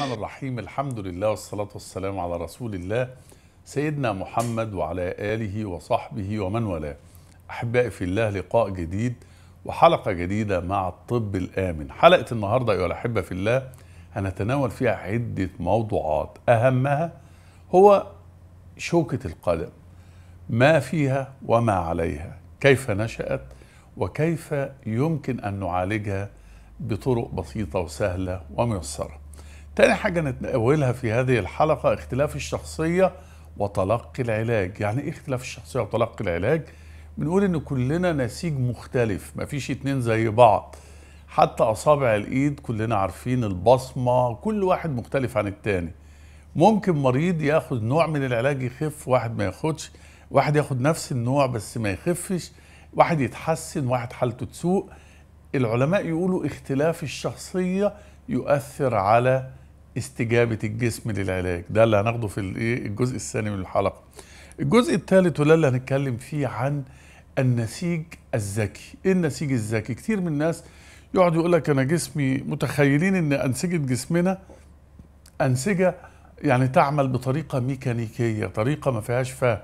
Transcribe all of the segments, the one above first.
الرحمن الرحيم الحمد لله والصلاة والسلام على رسول الله سيدنا محمد وعلى آله وصحبه ومن والاه أحبائي في الله لقاء جديد وحلقة جديدة مع الطب الآمن حلقة النهاردة أيها الأحبة في الله هنتناول فيها عدة موضوعات أهمها هو شوكة القدم ما فيها وما عليها كيف نشأت وكيف يمكن أن نعالجها بطرق بسيطة وسهلة وميسرة تاني حاجة نتناولها في هذه الحلقة اختلاف الشخصية وتلقي العلاج يعني ايه اختلاف الشخصية وتلقي العلاج؟ بنقول ان كلنا نسيج مختلف مفيش اتنين زي بعض حتى اصابع الايد كلنا عارفين البصمة كل واحد مختلف عن التاني ممكن مريض ياخد نوع من العلاج يخف واحد ما ياخدش واحد ياخد نفس النوع بس ما يخفش واحد يتحسن واحد حالته تسوء العلماء يقولوا اختلاف الشخصية يؤثر على استجابه الجسم للعلاج ده اللي هناخده في الايه الجزء الثاني من الحلقه الجزء الثالث وده اللي هنتكلم فيه عن النسيج الذكي ايه النسيج الذكي كتير من الناس يقعد يقول لك انا جسمي متخيلين ان انسجه جسمنا انسجه يعني تعمل بطريقه ميكانيكيه طريقه ما فيهاش فهم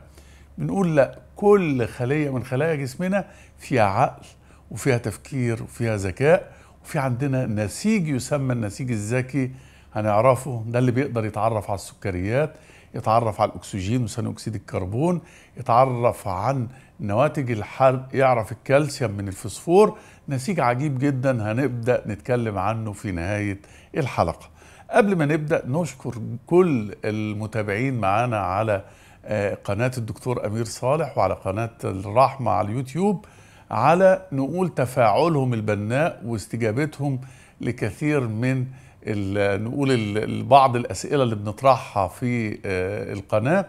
بنقول لا كل خليه من خلايا جسمنا فيها عقل وفيها تفكير وفيها ذكاء وفي عندنا نسيج يسمى النسيج الذكي هنعرفه ده اللي بيقدر يتعرف على السكريات يتعرف على الأكسجين وثاني أكسيد الكربون يتعرف عن نواتج الحرق يعرف الكالسيوم من الفسفور نسيج عجيب جدا هنبدأ نتكلم عنه في نهاية الحلقة قبل ما نبدأ نشكر كل المتابعين معانا على آه، قناة الدكتور أمير صالح وعلى قناة الرحمة على اليوتيوب على نقول تفاعلهم البناء واستجابتهم لكثير من نقول بعض الاسئله اللي بنطرحها في آه، القناه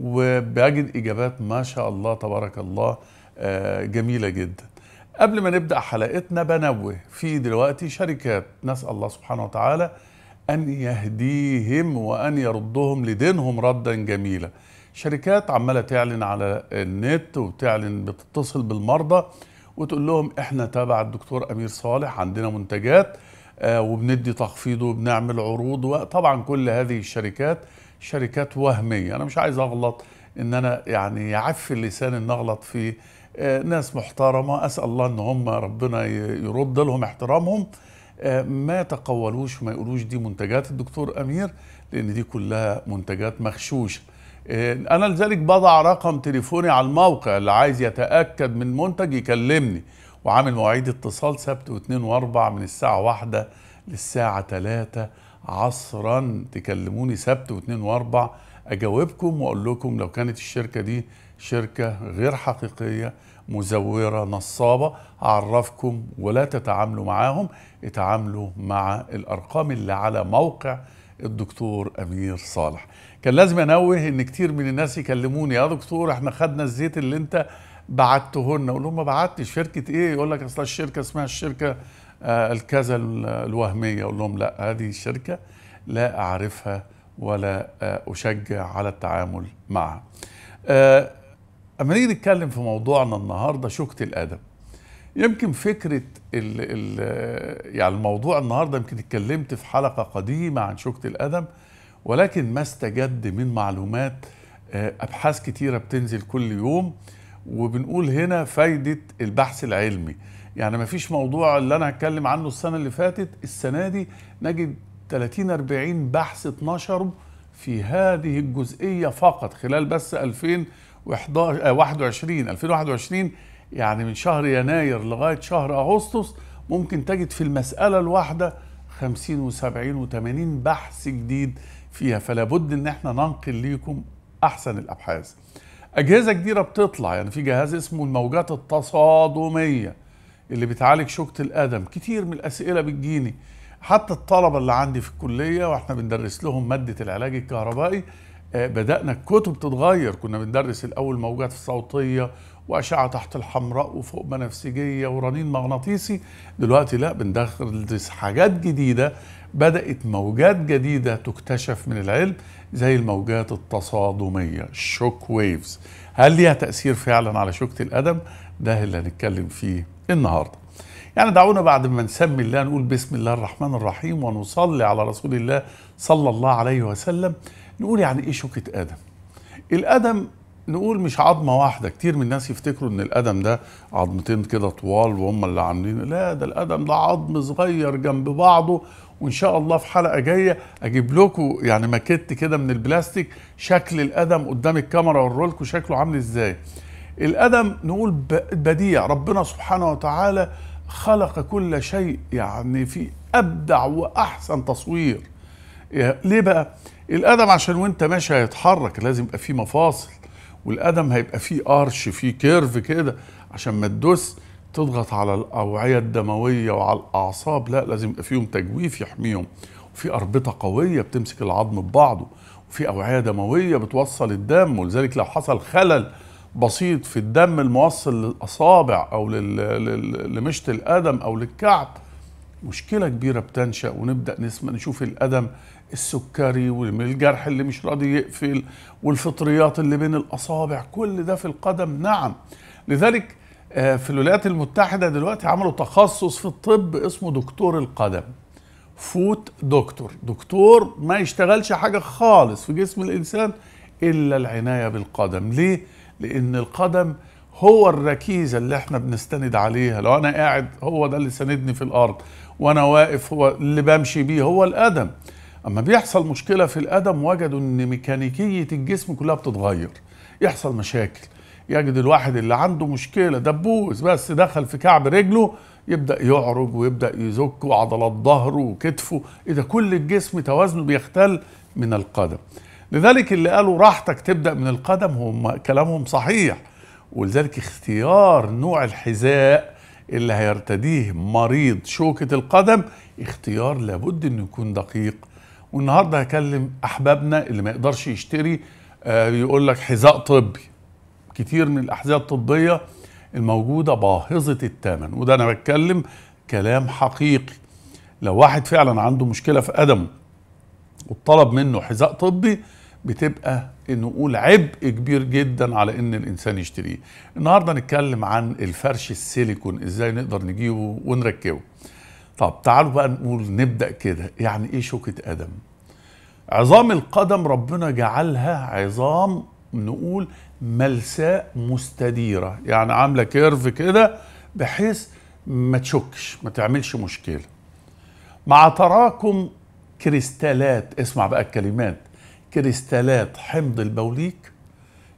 وبجد اجابات ما شاء الله تبارك الله آه، جميله جدا قبل ما نبدا حلقتنا بنوه في دلوقتي شركات نسال الله سبحانه وتعالى ان يهديهم وان يردهم لدينهم ردا جميلا شركات عماله تعلن على النت وتعلن بتتصل بالمرضى وتقول لهم احنا تابع الدكتور امير صالح عندنا منتجات آه، وبندي تخفيض وبنعمل عروض وطبعا كل هذه الشركات شركات وهمية أنا مش عايز أغلط إن أنا يعني يعف اللسان إن أغلط في آه، ناس محترمة أسأل الله إن هم ربنا يرد لهم احترامهم آه، ما يتقولوش وما يقولوش دي منتجات الدكتور أمير لأن دي كلها منتجات مغشوشة أنا لذلك بضع رقم تليفوني على الموقع اللي عايز يتأكد من منتج يكلمني وعامل مواعيد اتصال سبت واثنين واربع من الساعة واحدة للساعة تلاتة عصرا تكلموني سبت واثنين واربع اجاوبكم واقول لكم لو كانت الشركة دي شركة غير حقيقية مزورة نصابة أعرفكم ولا تتعاملوا معاهم اتعاملوا مع الأرقام اللي على موقع الدكتور أمير صالح كان لازم أنوه إن كتير من الناس يكلموني يا دكتور احنا خدنا الزيت اللي انت بعتهن اقول لهم ما بعتش شركه ايه يقول لك اصل الشركه اسمها الشركه آه، الكذا الوهميه اقول لهم لا هذه الشركه لا اعرفها ولا آه، اشجع على التعامل معها آه، اما نيجي نتكلم في موضوعنا النهارده شوكه الادب يمكن فكره الـ الـ يعني الموضوع النهارده يمكن اتكلمت في حلقه قديمه عن شوكه الادب ولكن ما استجد من معلومات ابحاث كتيره بتنزل كل يوم وبنقول هنا فايدة البحث العلمي يعني ما فيش موضوع اللي أنا هتكلم عنه السنة اللي فاتت السنة دي نجد 30 40 بحث اتنشروا في هذه الجزئية فقط خلال بس 2021 2021 آه، يعني من شهر يناير لغاية شهر أغسطس ممكن تجد في المسألة الواحدة 50 و70 و80 بحث جديد فيها فلابد ان احنا ننقل ليكم احسن الابحاث اجهزه كبيره بتطلع يعني في جهاز اسمه الموجات التصادميه اللي بتعالج شوكه القدم كتير من الاسئله بتجيني حتى الطلبه اللي عندي في الكليه واحنا بندرس لهم ماده العلاج الكهربائي آه، بدأنا الكتب تتغير كنا بندرس الأول موجات صوتية وأشعة تحت الحمراء وفوق بنفسجية ورنين مغناطيسي دلوقتي لا بندرس حاجات جديدة بدأت موجات جديدة تكتشف من العلم زي الموجات التصادمية شوك ويفز هل ليها تأثير فعلا على شوكة الأدم؟ ده اللي هنتكلم فيه النهاردة يعني دعونا بعد ما نسمي الله نقول بسم الله الرحمن الرحيم ونصلي على رسول الله صلى الله عليه وسلم نقول يعني ايه شوكة آدم الأدم نقول مش عظمه واحده كتير من الناس يفتكروا ان القدم ده عظمتين كده طوال وهم اللي عاملين لا ده القدم ده عظم صغير جنب بعضه وان شاء الله في حلقه جايه اجيب لكم يعني ماكيت كده من البلاستيك شكل القدم قدام الكاميرا اوريلكم شكله عامل ازاي القدم نقول بديع ربنا سبحانه وتعالى خلق كل شيء يعني في ابدع واحسن تصوير ليه بقى القدم عشان وانت ماشي هيتحرك لازم يبقى فيه مفاصل والقدم هيبقى فيه ارش فيه كيرف كده عشان ما تدوس تضغط على الاوعيه الدمويه وعلى الاعصاب لا لازم يبقى فيهم تجويف يحميهم وفي اربطه قويه بتمسك العظم ببعضه وفي اوعيه دمويه بتوصل الدم ولذلك لو حصل خلل بسيط في الدم الموصل للاصابع او لمشط القدم او للكعب مشكله كبيره بتنشا ونبدا نسمع نشوف القدم السكري والجرح اللي مش راضي يقفل والفطريات اللي بين الاصابع كل ده في القدم نعم لذلك آه، في الولايات المتحده دلوقتي عملوا تخصص في الطب اسمه دكتور القدم فوت دكتور دكتور ما يشتغلش حاجه خالص في جسم الانسان الا العنايه بالقدم ليه لان القدم هو الركيزة اللي احنا بنستند عليها لو انا قاعد هو ده اللي سندني في الارض وانا واقف هو اللي بمشي بيه هو القدم اما بيحصل مشكله في القدم وجدوا ان ميكانيكيه الجسم كلها بتتغير يحصل مشاكل يجد الواحد اللي عنده مشكله دبوس بس دخل في كعب رجله يبدا يعرج ويبدا يزك وعضلات ظهره وكتفه اذا كل الجسم توازنه بيختل من القدم لذلك اللي قالوا راحتك تبدا من القدم هم كلامهم صحيح ولذلك اختيار نوع الحذاء اللي هيرتديه مريض شوكه القدم اختيار لابد انه يكون دقيق والنهارده هكلم احبابنا اللي ما يقدرش يشتري آه، يقول لك حذاء طبي كتير من الاحذيه الطبيه الموجوده باهظه الثمن وده انا بتكلم كلام حقيقي لو واحد فعلا عنده مشكله في قدمه وطلب منه حذاء طبي بتبقى نقول عبء كبير جدا على ان الانسان يشتريه النهارده نتكلم عن الفرش السيليكون ازاي نقدر نجيبه ونركبه طب تعالوا بقى نقول نبدأ كده يعني ايه شوكة ادم عظام القدم ربنا جعلها عظام نقول ملساء مستديرة يعني عاملة كيرف كده بحيث ما تشكش ما تعملش مشكلة مع تراكم كريستالات اسمع بقى الكلمات كريستالات حمض البوليك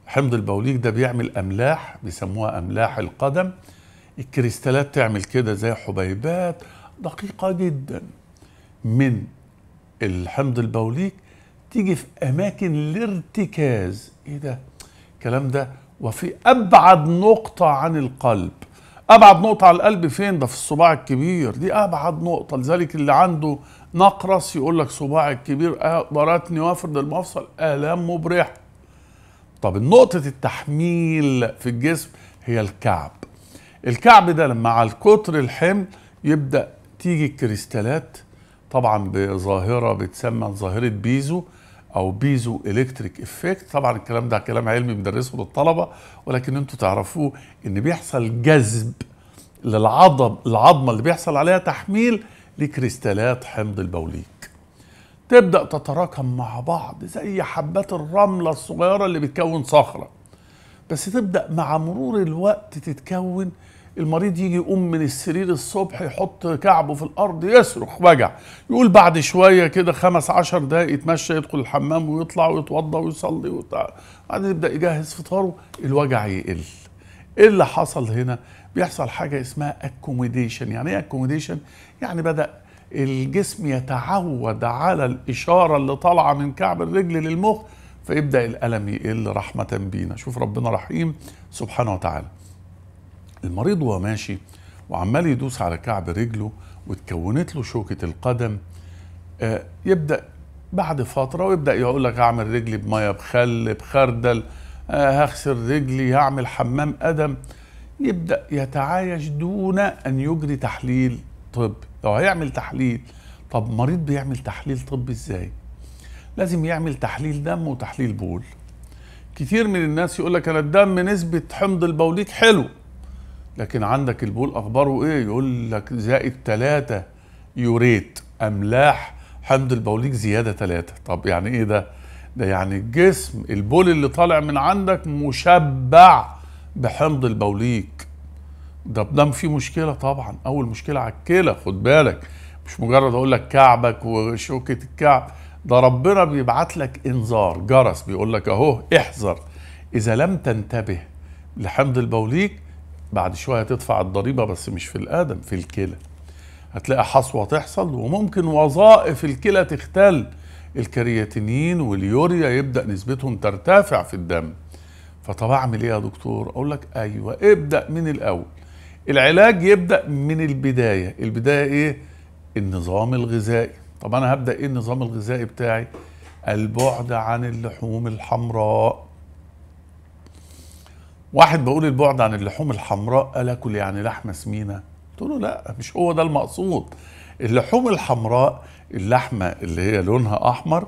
حمض البوليك ده بيعمل أملاح بيسموها أملاح القدم الكريستالات تعمل كده زي حبيبات دقيقه جدا من الحمض البوليك تيجي في اماكن الارتكاز ايه ده الكلام ده وفي ابعد نقطه عن القلب ابعد نقطه على القلب فين ده في الصباع الكبير دي ابعد نقطه لذلك اللي عنده نقرس يقول لك صباعي الكبير ضرتني أه، وافرد المفصل الام مبرحه طب نقطه التحميل في الجسم هي الكعب الكعب ده لما على الكتر الحمل يبدا بتيجي الكريستالات طبعا بظاهره بتسمى ظاهره بيزو او بيزو الكتريك افكت طبعا الكلام ده كلام علمي بندرسه للطلبه ولكن انتوا تعرفوه ان بيحصل جذب للعظم العظمه اللي بيحصل عليها تحميل لكريستالات حمض البوليك تبدا تتراكم مع بعض زي حبات الرمله الصغيره اللي بتكون صخره بس تبدا مع مرور الوقت تتكون المريض يجي يقوم من السرير الصبح يحط كعبه في الارض يصرخ وجع يقول بعد شويه كده خمس عشر دقايق يتمشى يدخل الحمام ويطلع ويتوضى ويصلي وبتاع بعد يبدا يجهز فطاره الوجع يقل ايه اللي حصل هنا بيحصل حاجه اسمها اكوموديشن يعني ايه اكوموديشن يعني بدا الجسم يتعود على الاشاره اللي طالعه من كعب الرجل للمخ فيبدا الالم يقل رحمه بينا شوف ربنا رحيم سبحانه وتعالى المريض وهو ماشي وعمال يدوس على كعب رجله وتكونت له شوكة القدم آه، يبدأ بعد فترة ويبدأ يقول لك هعمل رجلي بمية بخل بخردل آه، هغسل رجلي هعمل حمام أدم يبدأ يتعايش دون أن يجري تحليل طبي لو هيعمل تحليل طب مريض بيعمل تحليل طبي ازاي لازم يعمل تحليل دم وتحليل بول كتير من الناس يقول لك انا الدم نسبه حمض البوليك حلو لكن عندك البول اخباره ايه يقول لك زائد ثلاثة يوريت املاح حمض البوليك زيادة ثلاثة طب يعني ايه ده ده يعني الجسم البول اللي طالع من عندك مشبع بحمض البوليك ده بدم فيه مشكلة طبعا اول مشكلة على الكلى خد بالك مش مجرد اقول لك كعبك وشوكة الكعب ده ربنا بيبعت لك انذار جرس بيقول لك اهو احذر اذا لم تنتبه لحمض البوليك بعد شويه تدفع الضريبه بس مش في الادم في الكلى هتلاقي حصوه تحصل وممكن وظائف الكلى تختل الكرياتينين واليوريا يبدا نسبتهم ترتفع في الدم فطب اعمل ايه يا دكتور اقول لك ايوه ابدا من الاول العلاج يبدا من البدايه البدايه ايه النظام الغذائي طب انا هبدا ايه النظام الغذائي بتاعي البعد عن اللحوم الحمراء واحد بقول البعد عن اللحوم الحمراء قال اكل يعني لحمه سمينه قلت له لا مش هو ده المقصود اللحوم الحمراء اللحمه اللي هي لونها احمر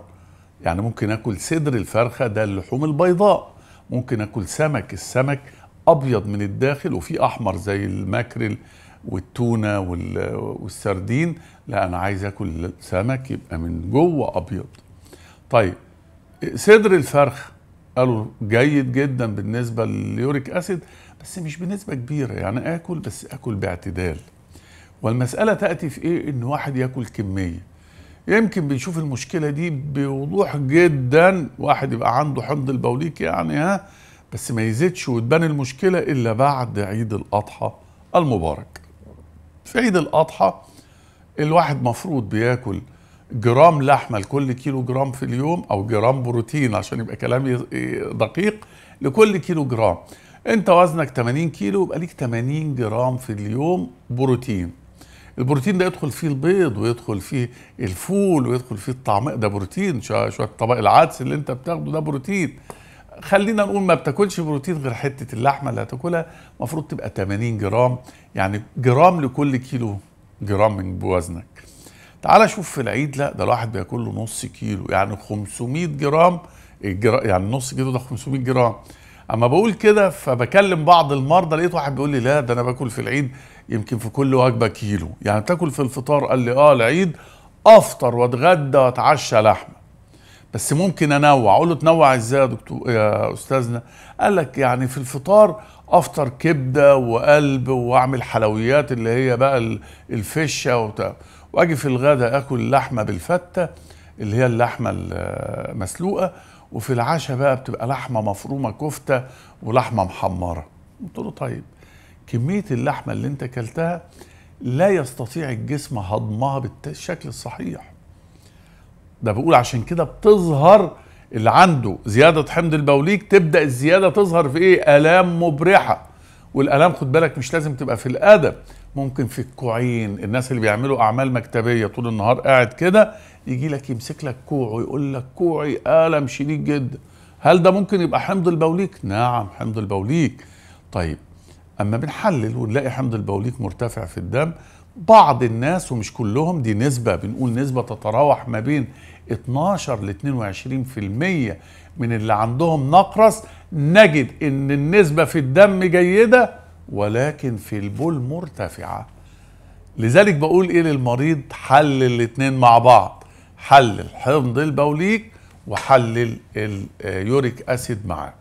يعني ممكن اكل صدر الفرخه ده اللحوم البيضاء ممكن اكل سمك السمك ابيض من الداخل وفي احمر زي الماكريل والتونه والسردين لا انا عايز اكل سمك يبقى من جوه ابيض طيب صدر الفرخه قالوا جيد جدا بالنسبه لليوريك اسيد بس مش بنسبه كبيره يعني اكل بس اكل باعتدال والمساله تاتي في ايه ان واحد ياكل كميه يمكن بنشوف المشكله دي بوضوح جدا واحد يبقى عنده حمض البوليك يعني ها بس ما يزيدش وتبان المشكله الا بعد عيد الاضحى المبارك في عيد الاضحى الواحد مفروض بياكل جرام لحمه لكل كيلو جرام في اليوم او جرام بروتين عشان يبقى كلامي دقيق لكل كيلو جرام انت وزنك 80 كيلو يبقى ليك 80 جرام في اليوم بروتين البروتين ده يدخل فيه البيض ويدخل فيه الفول ويدخل فيه الطعم ده بروتين شويه طبق العدس اللي انت بتاخده ده بروتين خلينا نقول ما بتاكلش بروتين غير حته اللحمه اللي هتاكلها المفروض تبقى 80 جرام يعني جرام لكل كيلو جرام من بوزنك تعال شوف في العيد لا ده الواحد بياكل له نص كيلو يعني 500 جرام الجرا... يعني نص كيلو ده 500 جرام اما بقول كده فبكلم بعض المرضى لقيت واحد بيقول لي لا ده انا باكل في العيد يمكن في كل وجبه كيلو يعني تاكل في الفطار قال لي اه العيد افطر واتغدى واتعشى لحمه بس ممكن انوع اقول له تنوع ازاي يا دكتور يا استاذنا قال لك يعني في الفطار افطر كبده وقلب واعمل حلويات اللي هي بقى الفشه وبتاع واجي في الغداء اكل لحمه بالفته اللي هي اللحمه المسلوقه وفي العشاء بقى بتبقى لحمه مفرومه كفته ولحمه محمره قلت له طيب كميه اللحمه اللي انت اكلتها لا يستطيع الجسم هضمها بالشكل الصحيح ده بقول عشان كده بتظهر اللي عنده زيادة حمض البوليك تبدأ الزيادة تظهر في ايه؟ آلام مبرحة والآلام خد بالك مش لازم تبقى في الأدب ممكن في الكوعين الناس اللي بيعملوا اعمال مكتبيه طول النهار قاعد كده يجي لك يمسك لك كوع ويقول لك كوعي الم شديد جدا هل ده ممكن يبقى حمض البوليك نعم حمض البوليك طيب اما بنحلل ونلاقي حمض البوليك مرتفع في الدم بعض الناس ومش كلهم دي نسبة بنقول نسبة تتراوح ما بين 12 ل 22% من اللي عندهم نقرس نجد ان النسبة في الدم جيدة ولكن في البول مرتفعة لذلك بقول ايه للمريض حلل الاتنين مع بعض حلل حمض البوليك وحلل اليوريك اسيد معاه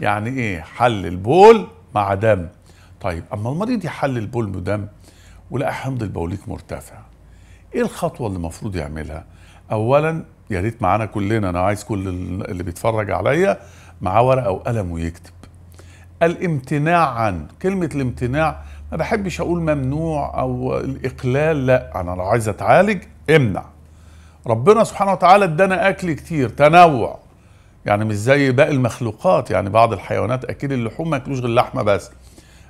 يعني ايه حلل بول مع دم طيب اما المريض يحلل بول بدم ولقى حمض البوليك مرتفع ايه الخطوه اللي المفروض يعملها اولا يا ريت معانا كلنا انا عايز كل اللي بيتفرج عليا معاه ورقه وقلم ويكتب الامتناع عن كلمة الامتناع ما بحبش أقول ممنوع أو الإقلال لا أنا لو عايز أتعالج امنع ربنا سبحانه وتعالى ادانا أكل كتير تنوع يعني مش زي باقي المخلوقات يعني بعض الحيوانات أكل اللحوم ما ياكلوش غير اللحمة بس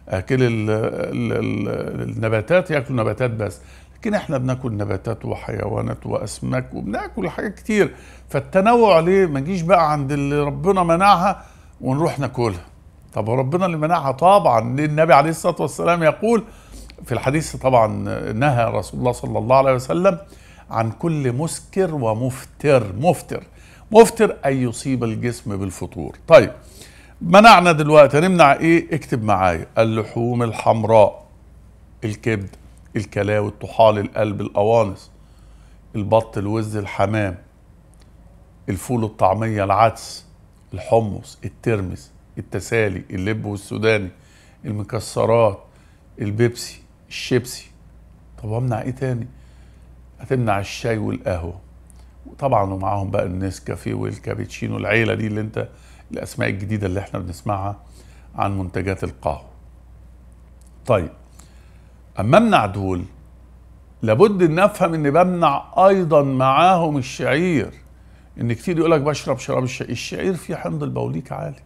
أكل الـ الـ الـ النباتات ياكلوا نباتات بس لكن احنا بناكل نباتات وحيوانات واسماك وبناكل حاجات كتير فالتنوع ليه ما نجيش بقى عند اللي ربنا منعها ونروح ناكلها طب وربنا اللي منعها طبعا ليه النبي عليه الصلاه والسلام يقول في الحديث طبعا نهى رسول الله صلى الله عليه وسلم عن كل مسكر ومفتر مفتر مفتر أن يصيب الجسم بالفطور طيب منعنا دلوقتي هنمنع ايه اكتب معايا اللحوم الحمراء الكبد الكلاوي الطحال القلب الأوانس البط الوز الحمام الفول الطعمية العدس الحمص الترمس التسالي اللب والسوداني المكسرات البيبسي الشيبسي طب امنع ايه تاني هتمنع الشاي والقهوه وطبعا ومعاهم بقى النسكافيه والكابتشينو العيله دي اللي انت الاسماء الجديده اللي احنا بنسمعها عن منتجات القهوه طيب اما امنع دول لابد ان افهم ان بمنع ايضا معاهم الشعير ان كتير يقولك بشرب شراب الشعير الشعير فيه حمض البوليك عالي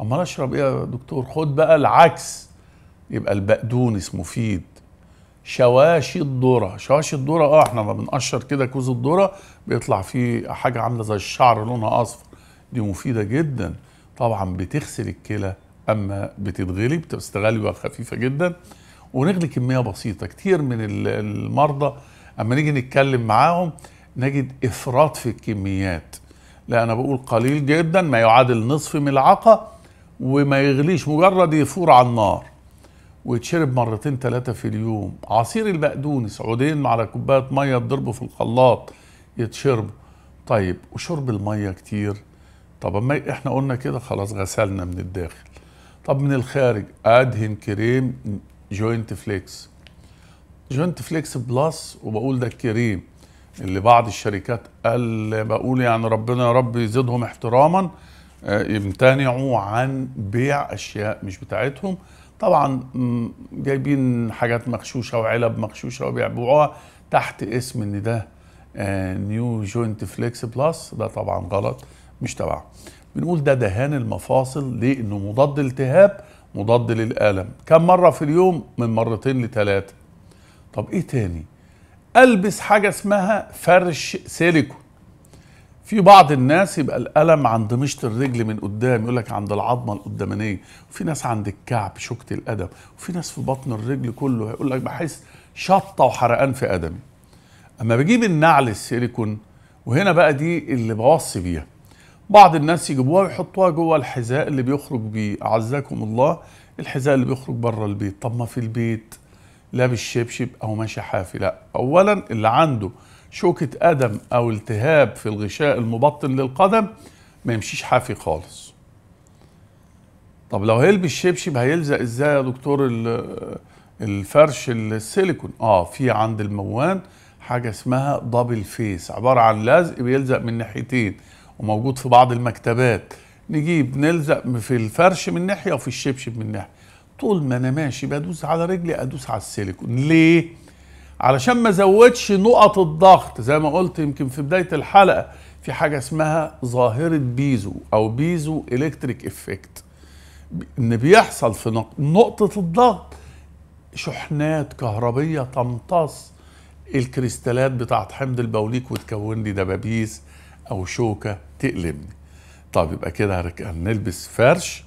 امال اشرب ايه يا دكتور خد بقى العكس يبقى البقدونس مفيد شواشي الذره شواشي الذره اه احنا ما بنقشر كده كوز الذره بيطلع فيه حاجه عامله زي الشعر لونها اصفر دي مفيده جدا طبعا بتغسل الكلى اما بتتغلي بتستغلي خفيفه جدا ونغلي كميه بسيطه كتير من المرضى اما نيجي نتكلم معاهم نجد افراط في الكميات لا انا بقول قليل جدا ما يعادل نصف ملعقه وما يغليش مجرد يفور على النار ويتشرب مرتين ثلاثة في اليوم عصير البقدونس عودين مع كوباية مية تضربه في الخلاط يتشرب طيب وشرب المية كتير طب ما احنا قلنا كده خلاص غسلنا من الداخل طب من الخارج ادهن كريم جوينت فليكس جوينت فليكس بلس وبقول ده الكريم اللي بعض الشركات قال بقول يعني ربنا يا رب يزيدهم احتراما آه، يمتنعوا عن بيع اشياء مش بتاعتهم طبعا جايبين حاجات مغشوشه وعلب مغشوشه وبيبيعوها تحت اسم ان ده نيو جوينت فليكس بلس ده طبعا غلط مش تبع بنقول ده دهان المفاصل لانه مضاد التهاب مضاد للالم كم مره في اليوم من مرتين لثلاثه طب ايه تاني البس حاجه اسمها فرش سيليكون في بعض الناس يبقى الالم عند مشط الرجل من قدام يقول لك عند العظمه القدامانيه وفي ناس عند الكعب شوكه القدم وفي ناس في بطن الرجل كله هيقول لك بحس شطه وحرقان في قدمي اما بجيب النعل السيليكون وهنا بقى دي اللي بوصي بيها بعض الناس يجيبوها ويحطوها جوه الحذاء اللي بيخرج بيه اعزكم الله الحذاء اللي بيخرج بره البيت طب ما في البيت لابس شبشب او ماشي حافي لا اولا اللي عنده شوكة أدم أو التهاب في الغشاء المبطن للقدم ما يمشيش حافي خالص طب لو هيلبس شبشب هيلزق ازاي يا دكتور الفرش السيليكون اه في عند الموان حاجة اسمها دبل فيس عبارة عن لزق بيلزق من ناحيتين وموجود في بعض المكتبات نجيب نلزق في الفرش من ناحية وفي الشبشب من ناحية طول ما انا ماشي بدوس على رجلي ادوس على السيليكون ليه علشان ما ازودش نقط الضغط زي ما قلت يمكن في بدايه الحلقه في حاجه اسمها ظاهره بيزو او بيزو الكتريك افكت ان بيحصل في نقطه الضغط شحنات كهربيه تمتص الكريستالات بتاعت حمض البوليك وتكون لي دبابيس او شوكه تقلبني طب يبقى كده نلبس فرش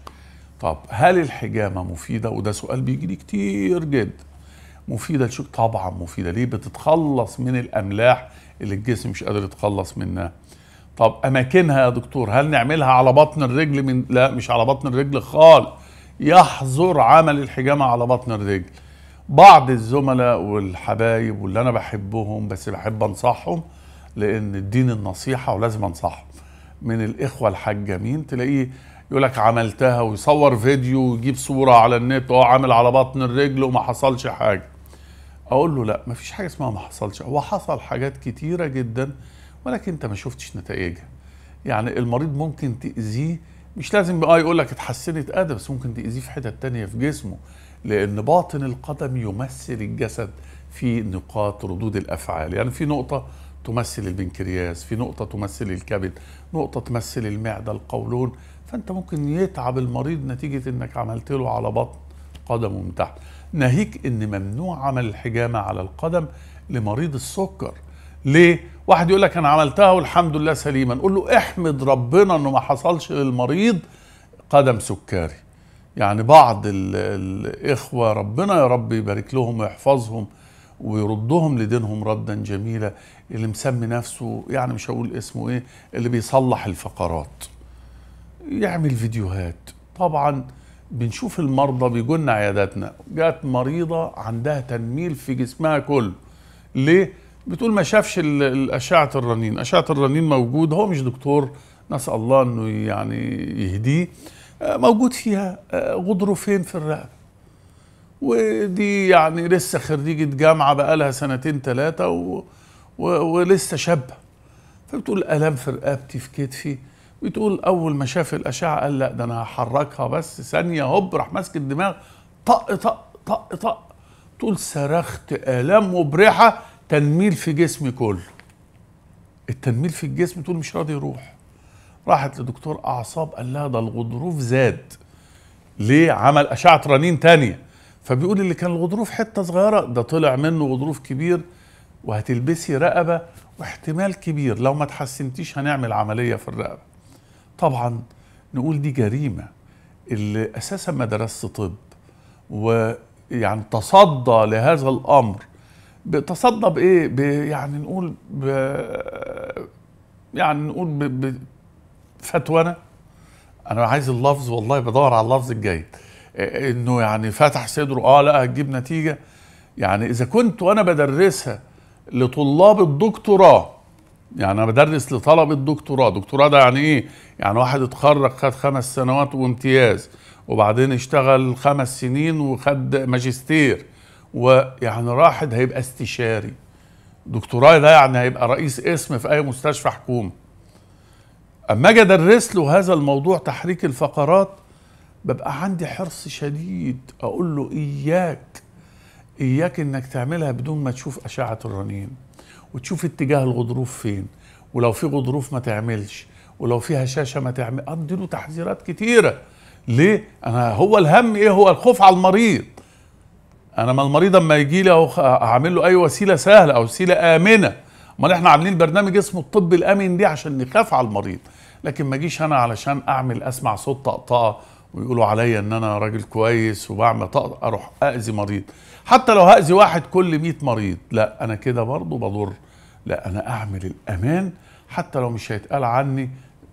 طب هل الحجامه مفيده وده سؤال بيجي لي كتير جدا مفيده لشو طبعا مفيده ليه بتتخلص من الاملاح اللي الجسم مش قادر يتخلص منها طب اماكنها يا دكتور هل نعملها على بطن الرجل من لا مش على بطن الرجل خال يحظر عمل الحجامه على بطن الرجل بعض الزملاء والحبايب واللي انا بحبهم بس بحب انصحهم لان الدين النصيحه ولازم انصحهم من الاخوه الحجامين تلاقيه يقول لك عملتها ويصور فيديو ويجيب صوره على النت وهو عامل على بطن الرجل وما حصلش حاجه اقول له لا مفيش حاجه اسمها ما حصلش هو حصل حاجات كتيره جدا ولكن انت ما شفتش نتائجها يعني المريض ممكن تاذيه مش لازم اه يقول لك اتحسنت ادب بس ممكن تاذيه في حتت تانية في جسمه لان باطن القدم يمثل الجسد في نقاط ردود الافعال يعني في نقطه تمثل البنكرياس في نقطه تمثل الكبد نقطه تمثل المعده القولون فانت ممكن يتعب المريض نتيجه انك عملت له على بطن قدمه من تحت ناهيك ان ممنوع عمل الحجامه على القدم لمريض السكر ليه واحد يقول لك انا عملتها والحمد لله سليما قول له احمد ربنا انه ما حصلش للمريض قدم سكري يعني بعض الاخوه ربنا يا رب يبارك لهم ويحفظهم ويردهم لدينهم ردا جميلا اللي مسمي نفسه يعني مش هقول اسمه ايه اللي بيصلح الفقرات يعمل فيديوهات طبعا بنشوف المرضى لنا عياداتنا جات مريضة عندها تنميل في جسمها كله ليه؟ بتقول ما شافش أشعة الرنين أشعة الرنين موجود هو مش دكتور نسأل الله أنه يعني يهديه آه، موجود فيها آه، غضروفين في الرقبة ودي يعني لسه خريجة جامعة بقالها سنتين ثلاثة و... و... ولسه شابة فبتقول الام في رقبتي في كتفي بتقول اول ما شاف الاشعه قال لا ده انا هحركها بس ثانيه هوب راح ماسك الدماغ طق طق طق طق تقول صرخت الام مبرحه تنميل في جسمي كله التنميل في الجسم تقول مش راضي يروح راحت لدكتور اعصاب قال لها ده الغضروف زاد ليه عمل اشعه رنين تانية فبيقول اللي كان الغضروف حته صغيره ده طلع منه غضروف كبير وهتلبسي رقبه واحتمال كبير لو ما تحسنتيش هنعمل عمليه في الرقبه طبعا نقول دي جريمة اللي أساسا ما درست طب ويعني تصدى لهذا الأمر تصدى بإيه يعني نقول يعني نقول بفتوانة أنا عايز اللفظ والله بدور على اللفظ الجيد إنه يعني فتح صدره آه لا هتجيب نتيجة يعني إذا كنت وأنا بدرسها لطلاب الدكتوراه يعني انا بدرس لطلبه دكتوراه دكتوراه ده يعني ايه يعني واحد اتخرج خد خمس سنوات وامتياز وبعدين اشتغل خمس سنين وخد ماجستير ويعني راحد هيبقى استشاري دكتوراه ده يعني هيبقى رئيس اسم في اي مستشفى حكومه اما اجي ادرس له هذا الموضوع تحريك الفقرات ببقى عندي حرص شديد اقول له اياك اياك انك تعملها بدون ما تشوف اشعه الرنين وتشوف اتجاه الغضروف فين ولو في غضروف ما تعملش ولو في هشاشه ما تعمل ادي له تحذيرات كتيره ليه انا هو الهم ايه هو الخوف على المريض انا ما المريض اما يجي لي هعمل له اي وسيله سهله او وسيله امنه امال احنا عاملين برنامج اسمه الطب الامن دي عشان نخاف على المريض لكن ما اجيش انا علشان اعمل اسمع صوت طقطقه ويقولوا عليا ان انا راجل كويس وبعمل طقطقه اروح اذي مريض حتى لو هاذي واحد كل 100 مريض لا انا كده برضه بضر لا انا اعمل الامان حتى لو مش هيتقال عني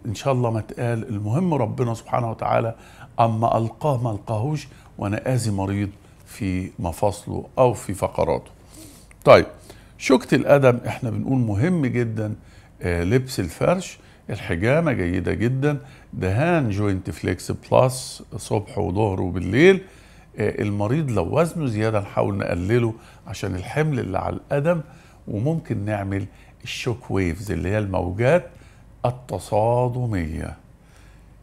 ان شاء الله ما تقال المهم ربنا سبحانه وتعالى اما القاه ما القاهوش وانا اذي مريض في مفاصله او في فقراته طيب شوكة الأدم احنا بنقول مهم جدا آه، لبس الفرش الحجامة جيدة جدا دهان جوينت فليكس بلس صبح وظهر وبالليل آه، المريض لو وزنه زياده نحاول نقلله عشان الحمل اللي على القدم وممكن نعمل الشوك ويفز اللي هي الموجات التصادميه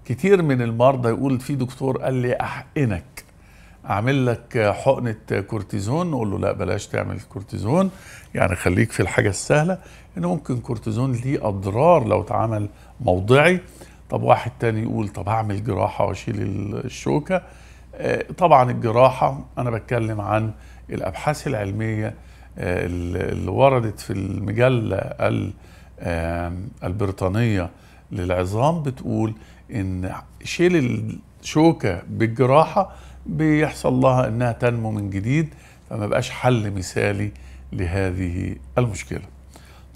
كتير من المرضى يقول في دكتور قال لي احقنك اعمل لك حقنه كورتيزون نقول له لا بلاش تعمل كورتيزون يعني خليك في الحاجه السهله ان ممكن كورتيزون ليه اضرار لو اتعمل موضعي طب واحد تاني يقول طب اعمل جراحه واشيل الشوكه آه، طبعا الجراحة أنا بتكلم عن الأبحاث العلمية آه، اللي وردت في المجلة البريطانية للعظام بتقول إن شيل الشوكة بالجراحة بيحصل لها إنها تنمو من جديد فما بقاش حل مثالي لهذه المشكلة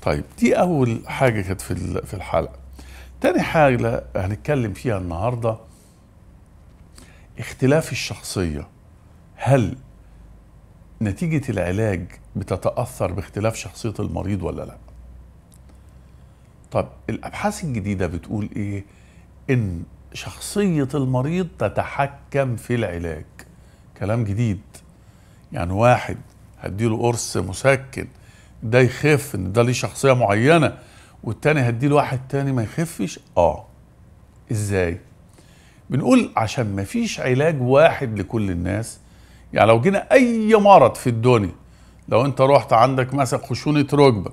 طيب دي أول حاجة كانت في الحلقة تاني حاجة هنتكلم فيها النهاردة اختلاف الشخصية هل نتيجة العلاج بتتأثر باختلاف شخصية المريض ولا لا؟ طب الأبحاث الجديدة بتقول إيه؟ إن شخصية المريض تتحكم في العلاج كلام جديد يعني واحد هديله قرص مسكن ده يخف ان ده ليه شخصيه معينه والتاني هديله واحد تاني ما يخفش اه ازاي بنقول عشان ما فيش علاج واحد لكل الناس يعني لو جينا اي مرض في الدنيا لو انت رحت عندك مثلا خشونه ركبه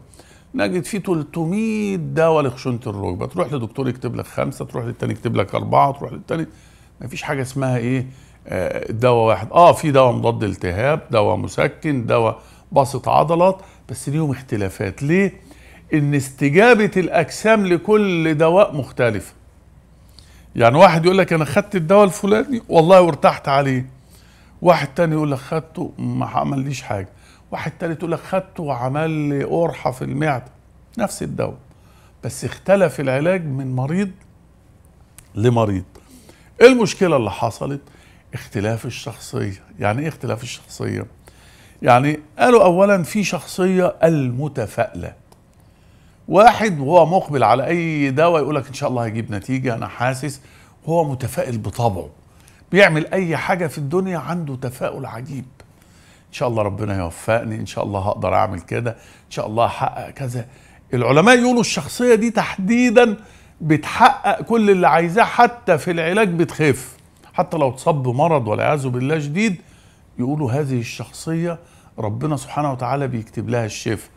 نجد فيه 300 دواء لخشونه الركبه تروح لدكتور يكتب لك خمسه تروح للتاني يكتب لك اربعه تروح للتاني ما فيش حاجه اسمها ايه آه، دواء واحد اه في دواء مضاد التهاب دواء مسكن دواء باسط عضلات بس ليهم اختلافات ليه ان استجابه الاجسام لكل دواء مختلفه يعني واحد يقول لك انا خدت الدواء الفلاني والله وارتحت عليه واحد تاني يقول لك خدته ما عمليش حاجه واحد تالت يقول لك خدته وعمل لي قرحه في المعده نفس الدواء بس اختلف العلاج من مريض لمريض إيه المشكله اللي حصلت اختلاف الشخصيه يعني ايه اختلاف الشخصيه يعني قالوا اولا في شخصيه المتفائله واحد وهو مقبل على اي دواء يقول لك ان شاء الله هيجيب نتيجه انا حاسس وهو متفائل بطبعه بيعمل اي حاجه في الدنيا عنده تفاؤل عجيب ان شاء الله ربنا يوفقني ان شاء الله هقدر اعمل كده ان شاء الله هحقق كذا العلماء يقولوا الشخصيه دي تحديدا بتحقق كل اللي عايزاه حتى في العلاج بتخف حتى لو اتصاب بمرض والعياذ بالله شديد يقولوا هذه الشخصيه ربنا سبحانه وتعالى بيكتب لها الشفاء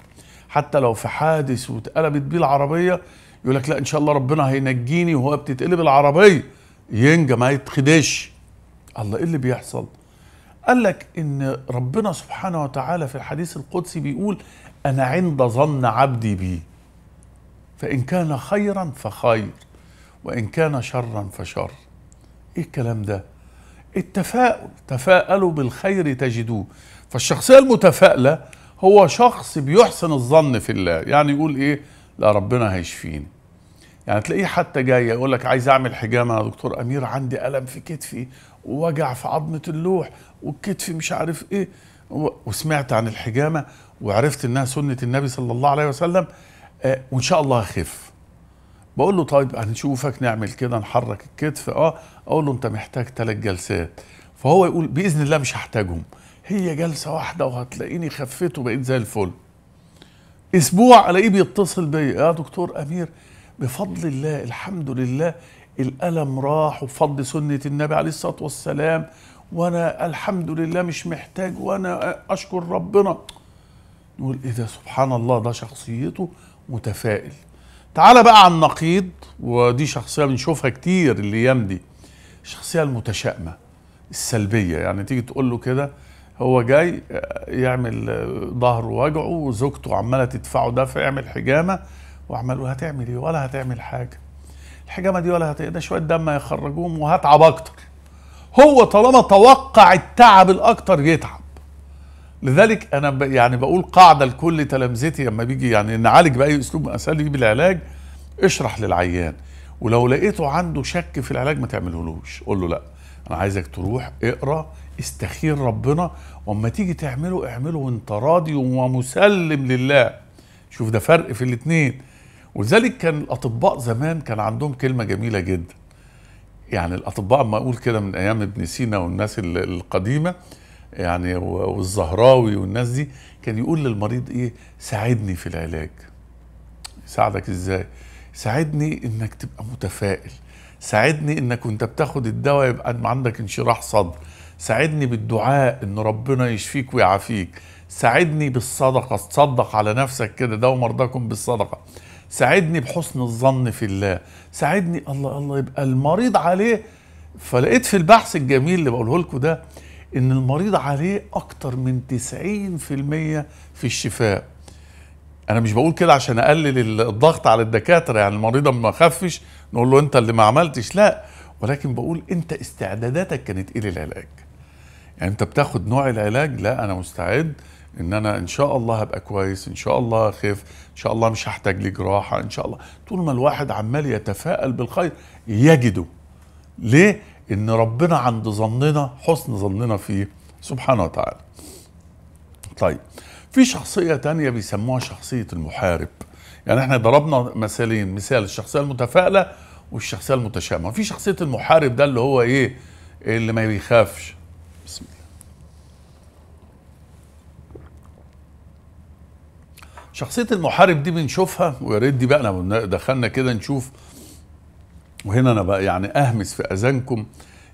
حتى لو في حادث واتقلبت بيه العربيه يقول لك لا ان شاء الله ربنا هينجيني وهو بتتقلب العربيه ينجى ما يتخدش الله ايه اللي بيحصل قال لك ان ربنا سبحانه وتعالى في الحديث القدسي بيقول انا عند ظن عبدي بي فان كان خيرا فخير وان كان شرا فشر ايه الكلام ده التفاؤل تفاءلوا بالخير تجدوه فالشخصيه المتفائله هو شخص بيحسن الظن في الله يعني يقول ايه لا ربنا هيشفيني يعني تلاقيه حتى جاي يقول لك عايز اعمل حجامه يا دكتور امير عندي الم في كتفي ووجع في عظمه اللوح والكتف مش عارف ايه وسمعت عن الحجامه وعرفت انها سنه النبي صلى الله عليه وسلم آه وان شاء الله هخف بقول له طيب هنشوفك نعمل كده نحرك الكتف اه اقول له انت محتاج ثلاث جلسات فهو يقول باذن الله مش هحتاجهم هي جلسه واحده وهتلاقيني خفيت وبقيت زي الفل اسبوع الاقيه بيتصل بيا يا دكتور امير بفضل الله الحمد لله الالم راح وفضل سنه النبي عليه الصلاه والسلام وانا الحمد لله مش محتاج وانا اشكر ربنا نقول ايه ده سبحان الله ده شخصيته متفائل تعال بقى على النقيض ودي شخصيه بنشوفها كتير الايام دي الشخصيه المتشائمه السلبيه يعني تيجي تقول له كده هو جاي آه، يعمل آه، ظهره وجعه وزوجته عماله تدفعه ده فيعمل حجامه وعمال هتعمل ايه ولا هتعمل حاجه الحجامه دي ولا هتقدر ده شويه دم هيخرجوهم وهتعب اكتر هو طالما توقع التعب الاكتر يتعب لذلك انا ب... يعني بقول قاعده لكل تلامذتي لما بيجي يعني نعالج باي اسلوب من اساليب العلاج اشرح للعيان ولو لقيته عنده شك في العلاج ما تعملهولوش قول له لا انا عايزك تروح اقرا استخير ربنا واما تيجي تعمله اعمله وانت راضي ومسلم لله شوف ده فرق في الاثنين ولذلك كان الاطباء زمان كان عندهم كلمه جميله جدا يعني الاطباء ما اقول كده من ايام ابن سينا والناس القديمه يعني والزهراوي والناس دي كان يقول للمريض ايه ساعدني في العلاج يساعدك ازاي ساعدني انك تبقى متفائل ساعدني انك وانت بتاخد الدواء يبقى عندك انشراح صدر ساعدني بالدعاء ان ربنا يشفيك ويعافيك ساعدني بالصدقه تصدق على نفسك كده ده ومرضاكم بالصدقه ساعدني بحسن الظن في الله ساعدني الله الله يبقى المريض عليه فلقيت في البحث الجميل اللي بقوله لكم ده ان المريض عليه اكتر من 90% في الشفاء انا مش بقول كده عشان اقلل الضغط على الدكاتره يعني المريضه ما خفش نقول له انت اللي ما عملتش لا ولكن بقول انت استعداداتك كانت ايه للعلاج يعني انت بتاخد نوع العلاج لا انا مستعد ان انا ان شاء الله هبقى كويس ان شاء الله خف ان شاء الله مش هحتاج لي جراحه ان شاء الله طول ما الواحد عمال يتفائل بالخير يجده ليه ان ربنا عند ظننا حسن ظننا فيه سبحانه وتعالى طيب في شخصيه تانية بيسموها شخصيه المحارب يعني احنا ضربنا مثالين مثال الشخصيه المتفائله والشخصيه المتشائمه في شخصيه المحارب ده اللي هو ايه اللي ما بيخافش بسم الله شخصية المحارب دي بنشوفها ويا ريت دي بقى لما دخلنا كده نشوف وهنا أنا بقى يعني أهمس في أذانكم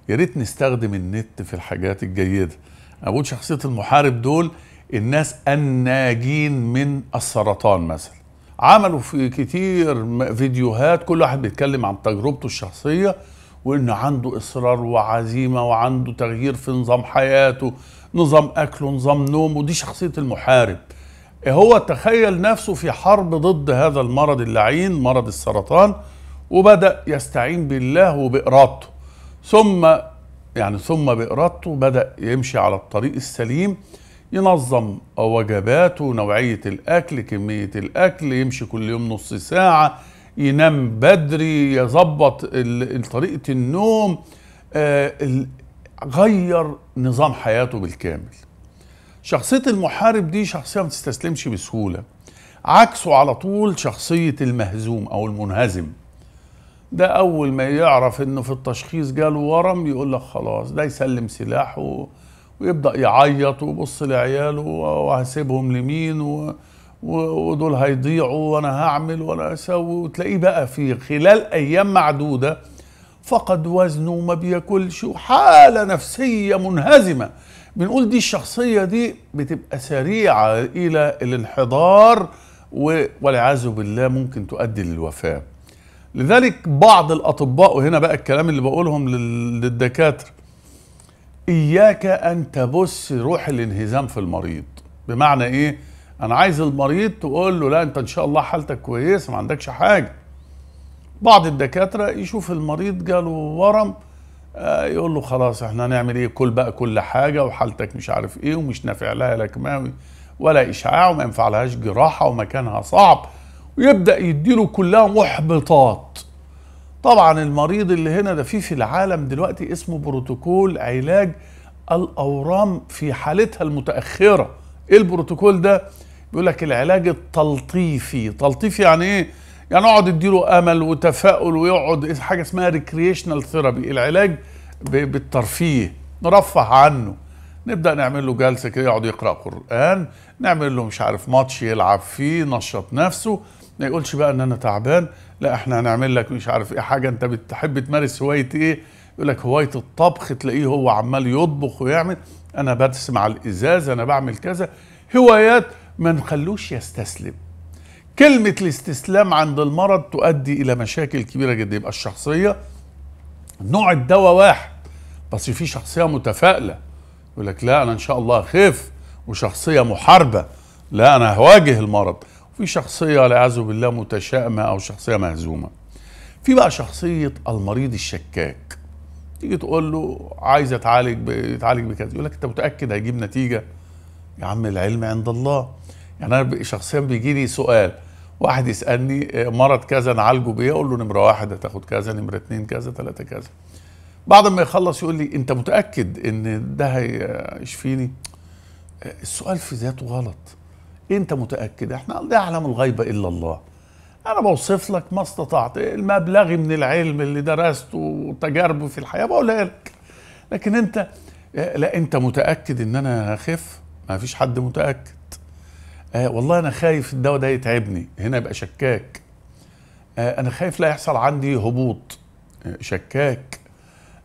يا ريت نستخدم النت في الحاجات الجيدة أنا بقول شخصية المحارب دول الناس الناجين من السرطان مثلا عملوا في كتير فيديوهات كل واحد بيتكلم عن تجربته الشخصية وانه عنده اصرار وعزيمه وعنده تغيير في نظام حياته نظام اكله نظام نومه دي شخصيه المحارب هو تخيل نفسه في حرب ضد هذا المرض اللعين مرض السرطان وبدا يستعين بالله وبارادته ثم يعني ثم بارادته بدا يمشي على الطريق السليم ينظم وجباته نوعيه الاكل كميه الاكل يمشي كل يوم نص ساعه ينام بدري يظبط طريقه النوم آه، غير نظام حياته بالكامل شخصيه المحارب دي شخصيه ما تستسلمش بسهوله عكسه على طول شخصيه المهزوم او المنهزم ده اول ما يعرف انه في التشخيص جاله ورم يقول لك خلاص ده يسلم سلاحه ويبدا يعيط ويبص لعياله وهسيبهم لمين و... ودول هيضيعوا وانا هعمل وانا اسوي وتلاقيه بقى في خلال ايام معدوده فقد وزنه وما بياكلش وحاله نفسيه منهزمه بنقول دي الشخصيه دي بتبقى سريعه الى الانحدار والعياذ بالله ممكن تؤدي للوفاه لذلك بعض الاطباء وهنا بقى الكلام اللي بقولهم للدكاتره اياك ان تبث روح الانهزام في المريض بمعنى ايه انا عايز المريض تقول له لا انت ان شاء الله حالتك كويسه ما عندكش حاجه بعض الدكاتره يشوف المريض جاله ورم آه، يقول له خلاص احنا هنعمل ايه كل بقى كل حاجه وحالتك مش عارف ايه ومش نافع لها لا كيماوي ولا اشعاع وما ينفع لهاش جراحه ومكانها صعب ويبدا يديله كلها محبطات طبعا المريض اللي هنا ده فيه في العالم دلوقتي اسمه بروتوكول علاج الاورام في حالتها المتاخره ايه البروتوكول ده بيقول لك العلاج التلطيفي تلطيفي يعني ايه يعني اقعد اديله امل وتفاؤل ويقعد إيه حاجه اسمها ريكريشنال ثيرابي العلاج بالترفيه نرفه عنه نبدا نعمل له جلسه كده يقعد يقرا قران نعمل له مش عارف ماتش يلعب فيه نشط نفسه ما يقولش بقى ان انا تعبان لا احنا هنعمل لك مش عارف ايه حاجه انت بتحب تمارس هوايه ايه يقول لك هوايه الطبخ تلاقيه هو عمال يطبخ ويعمل انا بسمع الازاز انا بعمل كذا هوايات ما نخلوش يستسلم كلمة الاستسلام عند المرض تؤدي إلى مشاكل كبيرة جدا يبقى الشخصية نوع الدواء واحد بس في شخصية متفائلة يقول لك لا أنا إن شاء الله خف وشخصية محاربة لا أنا هواجه المرض وفي شخصية والعياذ بالله متشائمة أو شخصية مهزومة في بقى شخصية المريض الشكاك تيجي تقول له عايز اتعالج يتعالج بكذا يقول لك انت متاكد هيجيب نتيجه يا عم العلم عند الله يعني انا شخصيا بيجي لي سؤال واحد يسالني آه، مرض كذا نعالجه بيه اقول له نمره واحد هتاخد كذا نمره اثنين كذا ثلاثه كذا بعد ما يخلص يقول لي انت متاكد ان ده هيشفيني آه، السؤال في ذاته غلط انت متاكد احنا لا يعلم الغيب الا الله انا بوصف لك ما استطعت المبلغ من العلم اللي درسته وتجاربه في الحياه بقولها لك لكن انت آه، لا انت متاكد ان انا هخف ما فيش حد متاكد آه والله انا خايف الدواء ده يتعبني هنا يبقى شكاك آه انا خايف لا يحصل عندي هبوط آه شكاك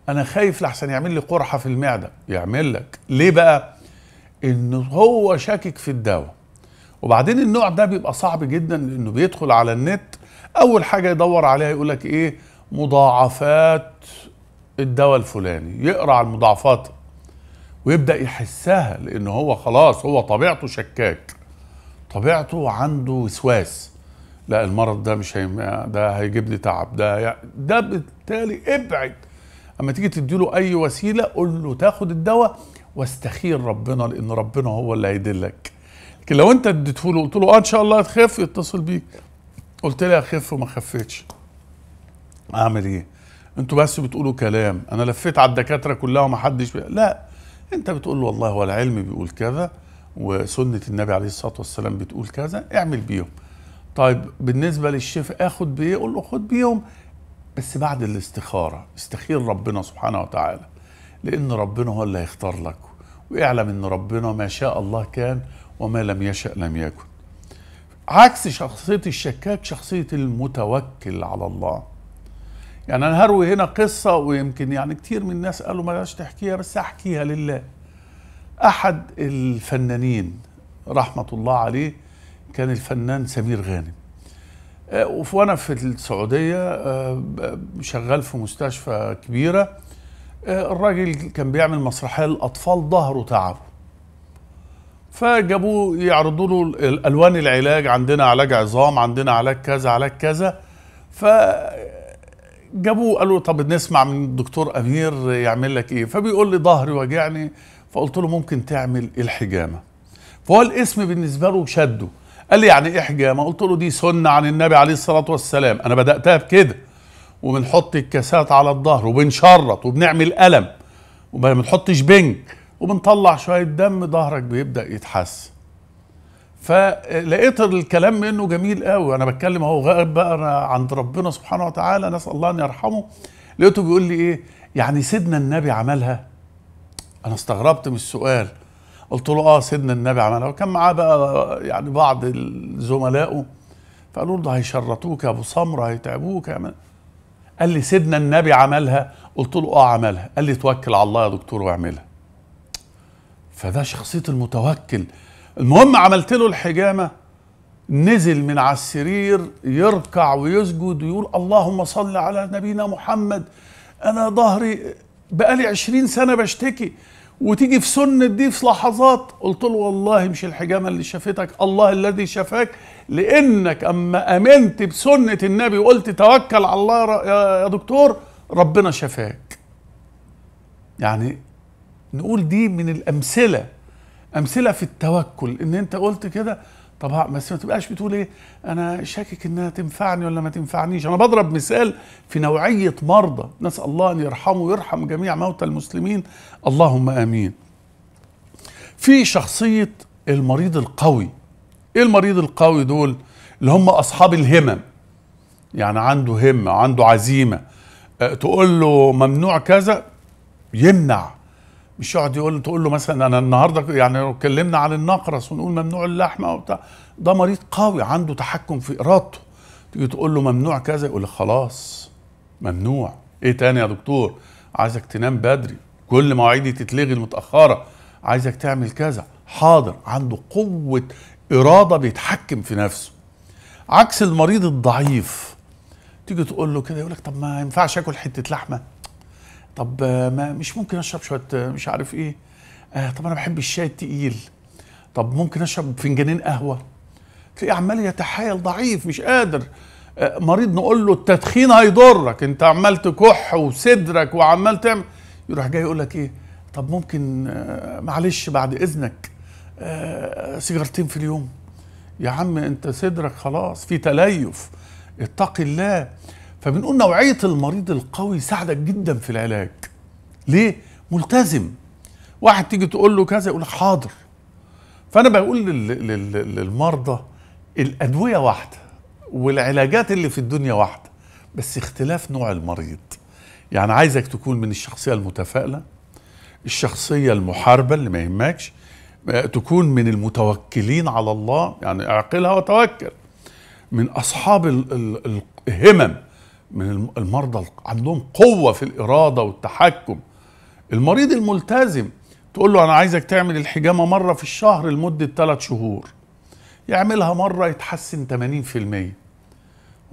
انا خايف لحسن يعمل لي قرحه في المعده يعمل لك ليه بقى ان هو شاكك في الدواء وبعدين النوع ده بيبقى صعب جدا لانه بيدخل على النت اول حاجه يدور عليها يقول لك ايه مضاعفات الدواء الفلاني يقرا على المضاعفات ويبدا يحسها لان هو خلاص هو طبيعته شكاك طبيعته عنده وسواس لا المرض ده مش هي... ده هيجيب لي تعب ده يعني ده بالتالي ابعد اما تيجي تديله اي وسيله قول له تاخد الدواء واستخير ربنا لان ربنا هو اللي هيدلك لكن لو انت اديته له قلت له اه ان شاء الله هتخف يتصل بيك قلت لي اخف وما خفتش اعمل ايه انتوا بس بتقولوا كلام انا لفيت على الدكاتره كلها ومحدش بي... لا انت بتقول له والله هو العلم بيقول كذا وسنه النبي عليه الصلاه والسلام بتقول كذا اعمل بيهم طيب بالنسبه للشفاء اخد بيه قول له خد بيهم بس بعد الاستخاره استخير ربنا سبحانه وتعالى لان ربنا هو اللي هيختار لك واعلم ان ربنا ما شاء الله كان وما لم يشأ لم يكن عكس شخصية الشكاك شخصية المتوكل على الله يعني أنا هروي هنا قصة ويمكن يعني كتير من الناس قالوا ما تحكيها بس أحكيها لله أحد الفنانين رحمة الله عليه كان الفنان سمير غانم آه، وأنا في السعودية آه، شغال في مستشفى كبيرة آه، الراجل كان بيعمل مسرحية للأطفال ظهره تعبه فجابوه يعرضوا له الوان العلاج عندنا علاج عظام عندنا علاج كذا علاج كذا ف جابوه قالوا طب نسمع من الدكتور امير يعمل لك ايه فبيقول لي ظهري وجعني فقلت له ممكن تعمل الحجامه فهو الاسم بالنسبه له شده قال لي يعني ايه حجامه قلت له دي سنه عن النبي عليه الصلاه والسلام انا بداتها بكده وبنحط الكاسات على الظهر وبنشرط وبنعمل قلم وما بنحطش بنج وبنطلع شويه دم ظهرك بيبدا يتحسن فلقيت الكلام منه جميل قوي انا بتكلم اهو غائب بقى أنا عند ربنا سبحانه وتعالى نسال الله ان يرحمه لقيته بيقول لي ايه يعني سيدنا النبي عملها انا استغربت من السؤال قلت له اه سيدنا النبي عملها وكان معاه بقى يعني بعض الزملاء فقالوا له هيشرطوك يا ابو سمره هيتعبوك من. قال لي سيدنا النبي عملها قلت له اه عملها قال لي توكل على الله يا دكتور واعملها فده شخصيه المتوكل المهم عملت له الحجامه نزل من على السرير يركع ويسجد ويقول اللهم صل على نبينا محمد انا ظهري بقالي 20 سنه بشتكي وتيجي في سنة دي في لحظات قلت له والله مش الحجامة اللي شافتك الله الذي شفاك لأنك أما أمنت بسنة النبي وقلت توكل على الله يا دكتور ربنا شفاك يعني نقول دي من الأمثلة أمثلة في التوكل إن أنت قلت كده طبعا بس ما تبقاش بتقول ايه انا شاكك انها تنفعني ولا ما تنفعنيش انا بضرب مثال في نوعيه مرضى نسال الله ان يرحمه ويرحم جميع موتى المسلمين اللهم امين في شخصيه المريض القوي ايه المريض القوي دول اللي هم اصحاب الهمم يعني عنده همه عنده عزيمه أه، تقول له ممنوع كذا يمنع مش يقعد يقول تقول له مثلا انا النهارده يعني لو اتكلمنا عن النقرس ونقول ممنوع اللحمه وبتاع ده مريض قوي عنده تحكم في ارادته تيجي تقول له ممنوع كذا يقول لك خلاص ممنوع ايه تاني يا دكتور عايزك تنام بدري كل مواعيدي تتلغي المتاخره عايزك تعمل كذا حاضر عنده قوه اراده بيتحكم في نفسه عكس المريض الضعيف تيجي تقول له كده يقول لك طب ما ينفعش اكل حته لحمه طب آه، ما مش ممكن اشرب شويه آه، مش عارف ايه آه طب انا بحب الشاي التقيل طب ممكن اشرب فنجانين قهوه تلاقيه عمال يتحايل ضعيف مش قادر آه مريض نقول له التدخين هيضرك انت عمال تكح وصدرك وعمال تعمل يروح جاي يقول لك ايه طب ممكن آه معلش بعد اذنك آه سيجارتين في اليوم يا عم انت صدرك خلاص في تليف اتقي الله فبنقول نوعيه المريض القوي ساعدك جدا في العلاج ليه ملتزم واحد تيجي تقول له كذا يقول لك حاضر فانا بقول للمرضى الادويه واحده والعلاجات اللي في الدنيا واحده بس اختلاف نوع المريض يعني عايزك تكون من الشخصيه المتفائله الشخصيه المحاربه اللي ما يهمكش آه، تكون من المتوكلين على الله يعني اعقلها وتوكل من اصحاب الهمم من المرضى عندهم قوة في الإرادة والتحكم المريض الملتزم تقول له أنا عايزك تعمل الحجامة مرة في الشهر لمدة ثلاث شهور يعملها مرة يتحسن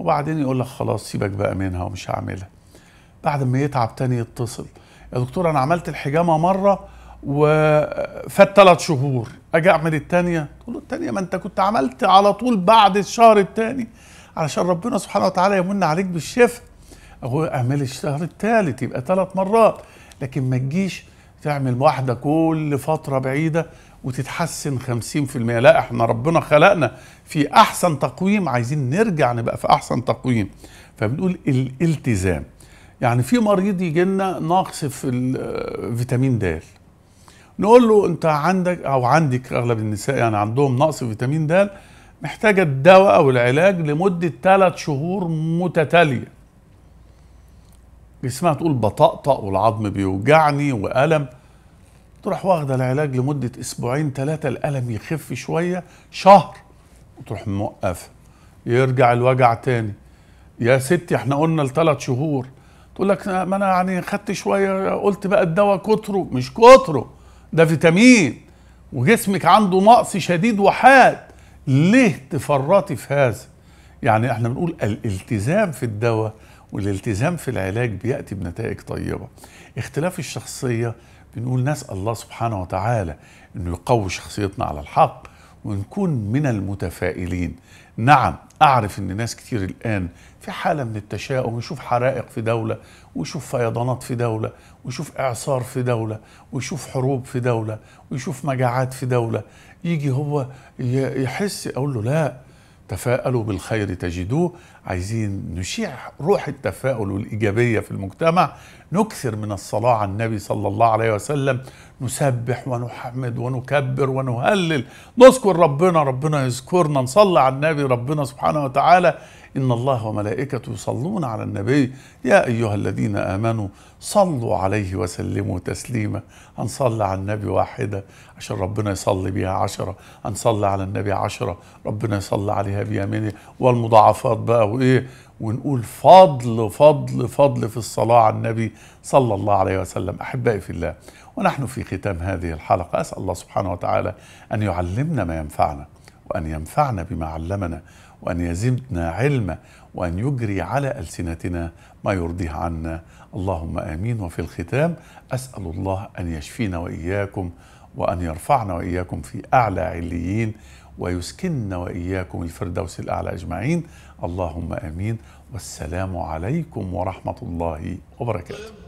80% وبعدين يقول لك خلاص سيبك بقى منها ومش هعملها بعد ما يتعب تاني يتصل يا دكتور أنا عملت الحجامة مرة وفات ثلاث شهور اجي اعمل الثانيه تقول له الثانيه ما انت كنت عملت على طول بعد الشهر الثاني علشان ربنا سبحانه وتعالى يمن عليك بالشفاء هو اعمل الشهر الثالث يبقى ثلاث مرات لكن ما تجيش تعمل واحده كل فتره بعيده وتتحسن 50% لا احنا ربنا خلقنا في احسن تقويم عايزين نرجع نبقى في احسن تقويم فبنقول الالتزام يعني في مريض يجي لنا ناقص في الفيتامين د نقول له انت عندك او عندك اغلب النساء يعني عندهم نقص في فيتامين د محتاجة الدواء أو العلاج لمدة ثلاث شهور متتالية جسمها تقول بطقطق والعظم بيوجعني وألم تروح واخدة العلاج لمدة أسبوعين ثلاثة الألم يخف شوية شهر وتروح موقفة يرجع الوجع تاني يا ستي احنا قلنا لثلاث شهور تقول لك ما انا يعني خدت شويه قلت بقى الدواء كتره مش كتره ده فيتامين وجسمك عنده نقص شديد وحاد ليه تفرطي في هذا يعني احنا بنقول الالتزام في الدواء والالتزام في العلاج بياتي بنتائج طيبه اختلاف الشخصيه بنقول نسال الله سبحانه وتعالى انه يقوي شخصيتنا على الحق ونكون من المتفائلين نعم اعرف ان ناس كتير الان في حاله من التشاؤم يشوف حرائق في دوله ويشوف فيضانات في دوله ويشوف اعصار في دوله ويشوف حروب في دوله ويشوف مجاعات في دوله يجي هو يحس اقول له لا تفاءلوا بالخير تجدوه عايزين نشيع روح التفاؤل والإيجابية في المجتمع نكثر من الصلاة على النبي صلى الله عليه وسلم نسبح ونحمد ونكبر ونهلل نذكر ربنا ربنا يذكرنا نصلي على النبي ربنا سبحانه وتعالى إن الله وملائكته يصلون على النبي يا أيها الذين آمنوا صلوا عليه وسلموا تسليما هنصلي على النبي واحدة عشان ربنا يصلي بها عشرة هنصلي على النبي عشرة ربنا يصلي عليها بيمينه والمضاعفات بقى وإيه ونقول فضل فضل فضل في الصلاة على النبي صلى الله عليه وسلم أحبائي في الله ونحن في ختام هذه الحلقة أسأل الله سبحانه وتعالى أن يعلمنا ما ينفعنا وأن ينفعنا بما علمنا وأن يزدنا علما وأن يجري على ألسنتنا ما يرضيه عنا اللهم آمين وفي الختام أسأل الله أن يشفينا وإياكم وأن يرفعنا وإياكم في أعلى عليين ويسكننا وإياكم الفردوس الأعلى أجمعين اللهم آمين والسلام عليكم ورحمة الله وبركاته